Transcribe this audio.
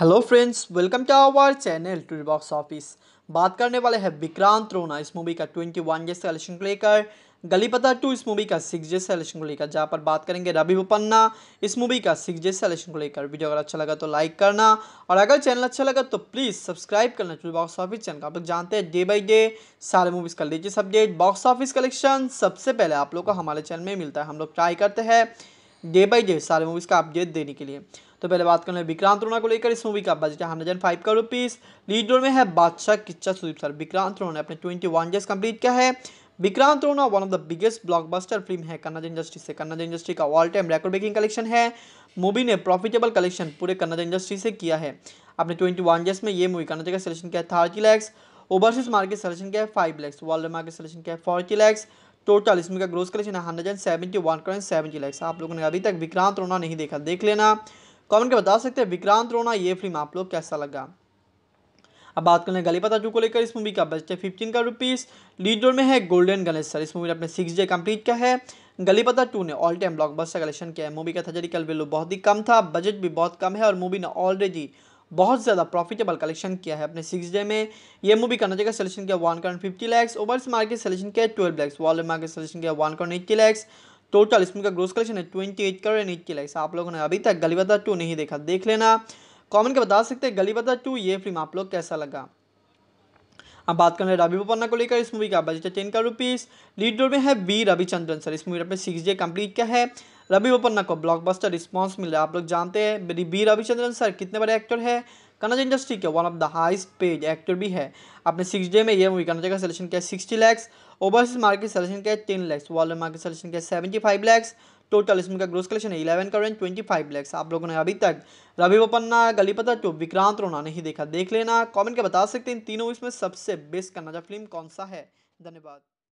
hello friends welcome to our channel tool box office बात करने वाले हैं विक्रांत रोना इस मूवी का ट्वेंटी वन जे सेलेक्शन को लेकर गली पता टू इस मूवी का सिक्स जे सेलेक्शन को लेकर जहाँ पर बात करेंगे रवि बोपन्ना इस मूवी का सिक्स जे सेलेक्शन को लेकर वीडियो अगर अच्छा लगा तो लाइक करना और अगर चैनल अच्छा लगा तो प्लीज़ सब्सक्राइब करना टूल बॉक्स ऑफिस चैनल का आप लोग जानते हैं डे बाई डे सारे मूवीज़ का लीजिए अपडेट बॉक्स ऑफिस कलेक्शन सबसे पहले आप लोग को हमारे चैनल में मिलता है हम लोग ट्राई करते हैं डे बाई डे सारे मूवीज़ का अपडेट देने के लिए तो पहले बात कर लें विक्रांत रोना को लेकर इस मूवी का बजट है hundred and five crore rupees lead role में है बादशाह किच्चा सुदीप सर विक्रांत रोना ने अपने ट्वेंटी वन ईयर्स कंप्लीट किया है Vikrant Rona one of the biggest blockbuster film है कन्नड़ इंडस्ट्री से कन्नड़ इंडस्ट्री का all time record breaking collection है मूवी ने प्रॉफिटेबल कलेक्शन पूरे कन्नड़ इंडस्ट्री से किया है अपने ट्वेंटी वन ईयर्स में ये मूवी कन्नड़ का सिलेक्शन किया है thirty lakhs overseas market selection किया है five lakhs world market selection किया है फोर्टी लैक्स टोटल इसमें का ग्रोथ कलेक्शन है hundred and seventy one crore seventy lakhs आप लोगों ने अभी तक विक्रांत रोना नहीं देखा देख लेना कमेंट के बता सकते हैं विक्रांत रोना ये फिल्म आप लोग कैसा लगा अब बात कर करें गली पता को लेकर इस मूवी का बजट है फिफ्टीन का रुपीस लीड रोल में है गोल्डन गणेश सर इस मूवी ने अपने सिक्स डे कंप्लीट किया है गली पता टू ने ऑल टाइम ब्लॉकबस्टर कलेक्शन किया है मूवी का थर्जरिकल वैल्यू बहुत ही कम था बजट भी बहुत कम है और मूवी ने ऑलरेडी बहुत ज़्यादा प्रॉफिटेबल कलेक्शन किया है अपने सिक्स डे में यह मूवी करना जगह सलेक्शन किया one crore fifty lakhs overseas market selection किया twelve lakhs world market selection किया one crore eighty lakhs total इसमें का ग्रोस कलेक्शन है twenty eight crore and eighty lakhs आप लोगों ने अभी तक गली बता टू नहीं देखा देख लेना कॉमेंट के बता सकते हैं गली बता टू ये फिल्म आप लोग कैसा लगा अब बात कर रहे हैं रवि बोपन्ना को लेकर इस मूवी का बजट है ten crore rupees lead role में है बी रविचंद्रन सर इस मूवी पे सिक्स डे कंप्लीट किया है रवि बोपन्ना को ब्लॉकबस्टर रिस्पांस मिल रहा है आप लोग जानते हैं बी रविचंद्रन सर कितने बड़े एक्टर हैं कनाजा इंडस्ट्री के one of the highest paid actor भी है अपने सिक्स डे में यह मूवी कनाजा का सिलेक्शन किया sixty lakhs overseas market selection किया ten lakhs world market selection किया सेवेंटी फाइव लैक्स टोटल इसमें का ग्रोस कलेक्शन है eleven crore twenty five lakhs आप लोगों ने अभी तक रवि बोपन्ना गलीपता टू विक्रांत रोना नहीं देखा देख लेना कॉमेंट के बता सकते हैं इन तीनों इसमें सबसे बेस्ट कनाजा फिल्म कौन सा है धन्यवाद